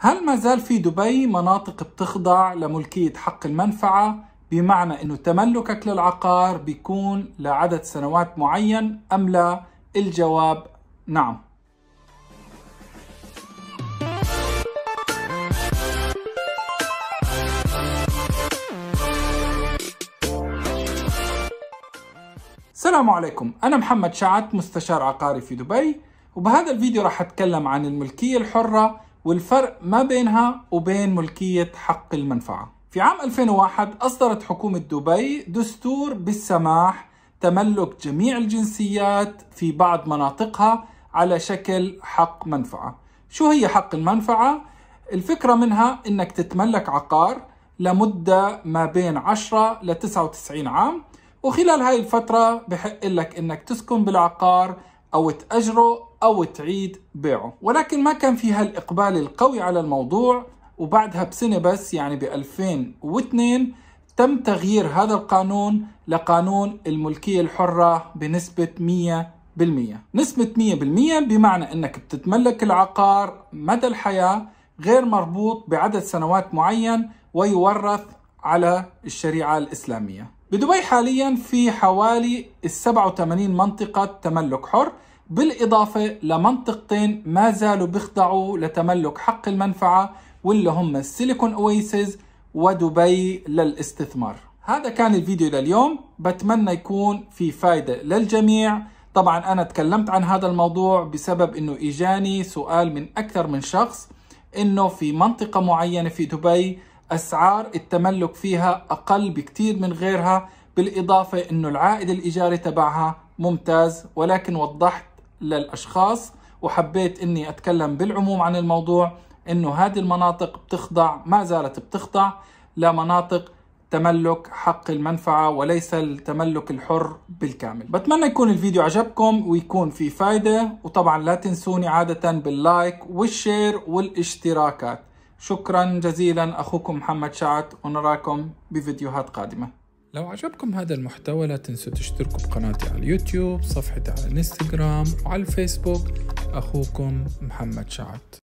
هل ما زال في دبي مناطق بتخضع لملكية حق المنفعة بمعنى أنه تملكك للعقار بيكون لعدد سنوات معين أم لا؟ الجواب نعم السلام عليكم أنا محمد شعت مستشار عقاري في دبي وبهذا الفيديو راح أتكلم عن الملكية الحرة والفرق ما بينها وبين ملكية حق المنفعة في عام 2001 أصدرت حكومة دبي دستور بالسماح تملك جميع الجنسيات في بعض مناطقها على شكل حق منفعة شو هي حق المنفعة؟ الفكرة منها أنك تتملك عقار لمدة ما بين 10 ل 99 عام وخلال هاي الفترة بحق لك أنك تسكن بالعقار أو تأجره أو تعيد بيعه ولكن ما كان في هالإقبال القوي على الموضوع وبعدها بسنة بس يعني ب 2002 تم تغيير هذا القانون لقانون الملكية الحرة بنسبة 100% نسبة 100% بمعنى أنك بتتملك العقار مدى الحياة غير مربوط بعدد سنوات معين ويورث على الشريعة الإسلامية بدبي حاليا في حوالي ال 87 منطقة تملك حر بالإضافة لمنطقتين ما زالوا بيخضعوا لتملك حق المنفعة واللي هم السيليكون أويسز ودبي للاستثمار هذا كان الفيديو لليوم بتمنى يكون في فايدة للجميع طبعا أنا تكلمت عن هذا الموضوع بسبب أنه إجاني سؤال من أكثر من شخص أنه في منطقة معينة في دبي أسعار التملك فيها أقل بكتير من غيرها بالإضافة أنه العائد الإيجاري تبعها ممتاز ولكن وضحت للأشخاص وحبيت أني أتكلم بالعموم عن الموضوع أنه هذه المناطق بتخضع ما زالت بتخضع لمناطق تملك حق المنفعة وليس التملك الحر بالكامل بتمنى يكون الفيديو عجبكم ويكون في فايدة وطبعا لا تنسوني عادة باللايك والشير والاشتراكات شكرا جزيلا أخوكم محمد شعت ونراكم بفيديوهات قادمة لو عجبكم هذا المحتوى لا تنسوا تشتركوا بقناتي على اليوتيوب صفحتي على الانستغرام وعلى الفيسبوك أخوكم محمد شعت